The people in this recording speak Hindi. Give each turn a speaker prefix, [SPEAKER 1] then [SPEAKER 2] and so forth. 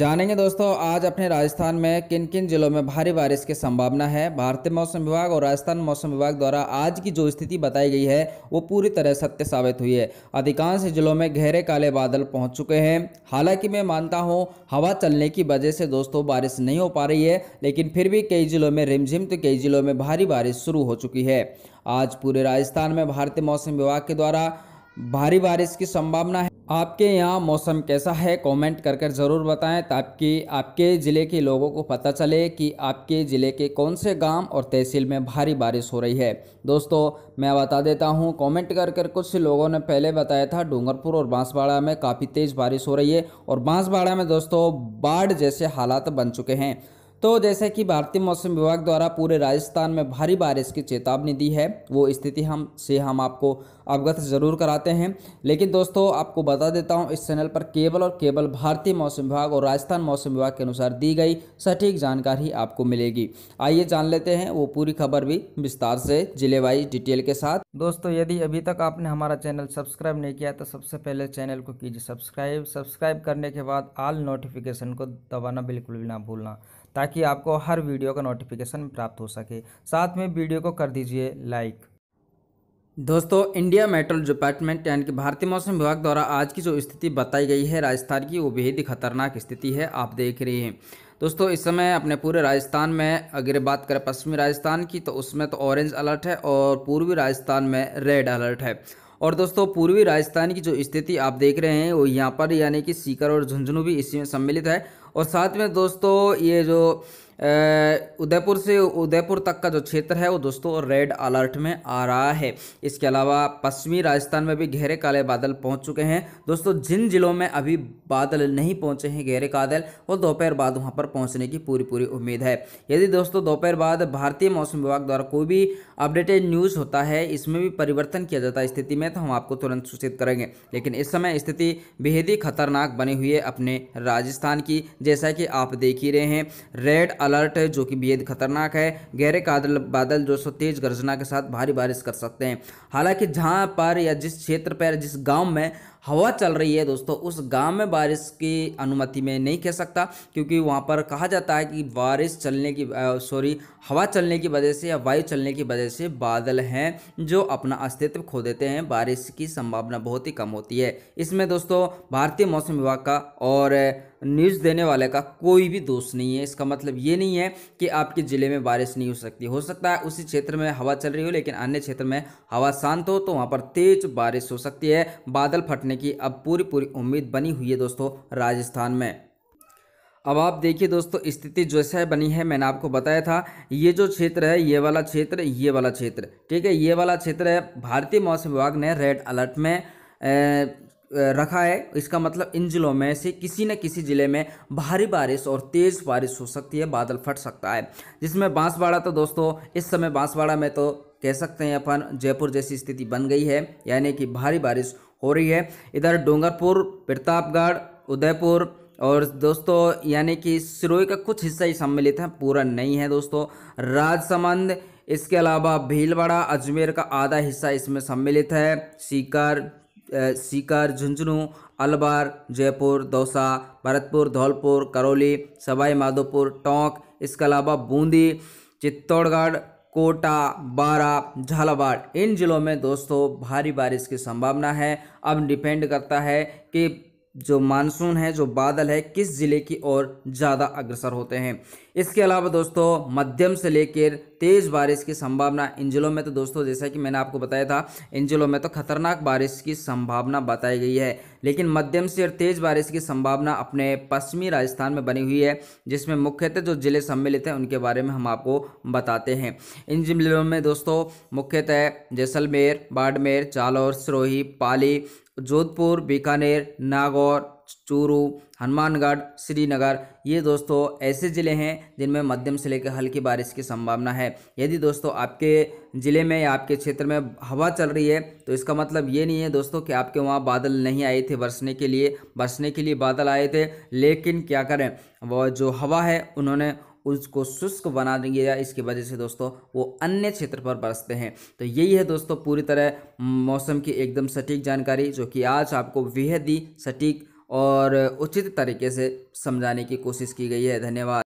[SPEAKER 1] जानेंगे दोस्तों आज अपने राजस्थान में किन किन जिलों में भारी बारिश की संभावना है भारतीय मौसम विभाग और राजस्थान मौसम विभाग द्वारा आज की जो स्थिति बताई गई है वो पूरी तरह सत्य साबित हुई है अधिकांश जिलों में गहरे काले बादल पहुंच चुके हैं हालांकि मैं मानता हूं हवा चलने की वजह से दोस्तों बारिश नहीं हो पा रही है लेकिन फिर भी कई जिलों में रिमझिम तो कई जिलों में भारी बारिश शुरू हो चुकी है आज पूरे राजस्थान में भारतीय मौसम विभाग के द्वारा भारी बारिश की संभावना है आपके यहाँ मौसम कैसा है कमेंट कर कर ज़रूर बताएं ताकि आपके ज़िले के लोगों को पता चले कि आपके ज़िले के कौन से गांव और तहसील में भारी बारिश हो रही है दोस्तों मैं बता देता हूँ कमेंट कर कर कुछ लोगों ने पहले बताया था डूंगरपुर और बांसवाड़ा में काफ़ी तेज़ बारिश हो रही है और बांसवाड़ा में दोस्तों बाढ़ जैसे हालात बन चुके हैं तो जैसे कि भारतीय मौसम विभाग द्वारा पूरे राजस्थान में भारी बारिश की चेतावनी दी है वो स्थिति हम से हम आपको अवगत ज़रूर कराते हैं लेकिन दोस्तों आपको बता देता हूँ इस चैनल पर केवल और केवल भारतीय मौसम विभाग और राजस्थान मौसम विभाग के अनुसार दी गई सटीक जानकारी आपको मिलेगी आइए जान लेते हैं वो पूरी खबर भी विस्तार से जिले वाइज डिटेल के साथ दोस्तों यदि अभी तक आपने हमारा चैनल सब्सक्राइब नहीं किया तो सबसे पहले चैनल को कीजिए सब्सक्राइब सब्सक्राइब करने के बाद आल नोटिफिकेशन को दबाना बिल्कुल भी ना भूलना ताकि आपको हर वीडियो का नोटिफिकेशन प्राप्त हो सके साथ में वीडियो को कर दीजिए लाइक दोस्तों इंडिया मेट्रोल डिपार्टमेंट यानी कि भारतीय मौसम विभाग द्वारा आज की जो स्थिति बताई गई है राजस्थान की वो बेहद ही खतरनाक स्थिति है आप देख रहे हैं दोस्तों इस समय अपने पूरे राजस्थान में अगर बात करें पश्चिमी राजस्थान की तो उसमें तो ऑरेंज अलर्ट है और पूर्वी राजस्थान में रेड अलर्ट है और दोस्तों पूर्वी राजस्थान की जो स्थिति आप देख रहे हैं वो यहाँ पर यानी कि सीकर और झुंझुनू भी इसी में सम्मिलित है और साथ में दोस्तों ये जो उदयपुर से उदयपुर तक का जो क्षेत्र है वो दोस्तों रेड अलर्ट में आ रहा है इसके अलावा पश्चिमी राजस्थान में भी गहरे काले बादल पहुंच चुके हैं दोस्तों जिन जिलों में अभी बादल नहीं पहुंचे हैं गहरे बादल वो दोपहर बाद वहां पर पहुंचने की पूरी पूरी उम्मीद है यदि दोस्तों दोपहर बाद भारतीय मौसम विभाग द्वारा कोई भी अपडेटेड न्यूज़ होता है इसमें भी परिवर्तन किया जाता है स्थिति में तो हम आपको तुरंत सूचित करेंगे लेकिन इस समय स्थिति बेहद ही खतरनाक बनी हुई है अपने राजस्थान की जैसा कि आप देख ही रहे हैं रेड अलर्ट है जो कि बेहद खतरनाक है गहरे कादल बादल जो सो तेज गर्जना के साथ भारी बारिश कर सकते हैं हालांकि जहाँ पर या जिस क्षेत्र पर जिस गाँव में हवा चल रही है दोस्तों उस गांव में बारिश की अनुमति में नहीं कह सकता क्योंकि वहाँ पर कहा जाता है कि बारिश चलने की सॉरी हवा चलने की वजह से या वायु चलने की वजह से बादल हैं जो अपना अस्तित्व खो देते हैं बारिश की संभावना बहुत ही कम होती है इसमें दोस्तों भारतीय मौसम विभाग का और न्यूज़ देने वाले का कोई भी दोष नहीं है इसका मतलब ये नहीं है कि आपके ज़िले में बारिश नहीं हो सकती हो सकता है उसी क्षेत्र में हवा चल रही हो लेकिन अन्य क्षेत्र में हवा शांत हो तो वहाँ पर तेज बारिश हो सकती है बादल फटने बैठने की अब पूरी पूरी उम्मीद बनी हुई है दोस्तों राजस्थान में अब आप देखिए दोस्तों स्थिति जैसा बनी है मैंने आपको बताया था ये जो क्षेत्र है ये वाला क्षेत्र ये वाला क्षेत्र ठीक है ये वाला क्षेत्र है भारतीय मौसम विभाग ने रेड अलर्ट में ए, रखा है इसका मतलब इन ज़िलों में से किसी न किसी ज़िले में भारी बारिश और तेज़ बारिश हो सकती है बादल फट सकता है जिसमें बांसवाड़ा तो दोस्तों इस समय बांसवाड़ा में तो कह सकते हैं अपन जयपुर जैसी स्थिति बन गई है यानी कि भारी बारिश हो रही है इधर डूंगरपुर प्रतापगढ़ उदयपुर और दोस्तों यानी कि सिरोही का कुछ हिस्सा ही सम्मिलित है पूरा नहीं है दोस्तों राजसमंद इसके अलावा भीलवाड़ा अजमेर का आधा हिस्सा इसमें सम्मिलित है सीकर सीकर झुंझुनू अलवर जयपुर दौसा भरतपुर धौलपुर करौली सवाई माधोपुर टोंक इसके अलावा बूंदी चित्तौड़गढ़ कोटा बारा झालावाड़ इन ज़िलों में दोस्तों भारी बारिश की संभावना है अब डिपेंड करता है कि जो मानसून है जो बादल है किस ज़िले की ओर ज़्यादा अग्रसर होते हैं इसके अलावा दोस्तों मध्यम से लेकर तेज़ बारिश की संभावना इन जिलों में तो दोस्तों जैसा कि मैंने आपको बताया था इन जिलों में तो खतरनाक बारिश की संभावना बताई गई है लेकिन मध्यम से और तेज़ बारिश की संभावना अपने पश्चिमी राजस्थान में बनी हुई है जिसमें मुख्यतः जो ज़िले सम्मिलित हैं उनके बारे में हम आपको बताते हैं इन जिलों में दोस्तों मुख्यतः जैसलमेर बाड़मेर जालौर सिरोही पाली जोधपुर बीकानेर नागौर चूरू हनुमानगढ़ श्रीनगर ये दोस्तों ऐसे ज़िले हैं जिनमें मध्यम से लेकर हल्की बारिश की संभावना है यदि दोस्तों आपके ज़िले में या आपके क्षेत्र में हवा चल रही है तो इसका मतलब ये नहीं है दोस्तों कि आपके वहाँ बादल नहीं आए थे बरसने के लिए बरसने के लिए बादल आए थे लेकिन क्या करें वह जो हवा है उन्होंने उसको शुष्क बना देंगे या इसकी वजह से दोस्तों वो अन्य क्षेत्र पर बरसते हैं तो यही है दोस्तों पूरी तरह मौसम की एकदम सटीक जानकारी जो कि आज आपको बेहद ही सटीक और उचित तरीके से समझाने की कोशिश की गई है धन्यवाद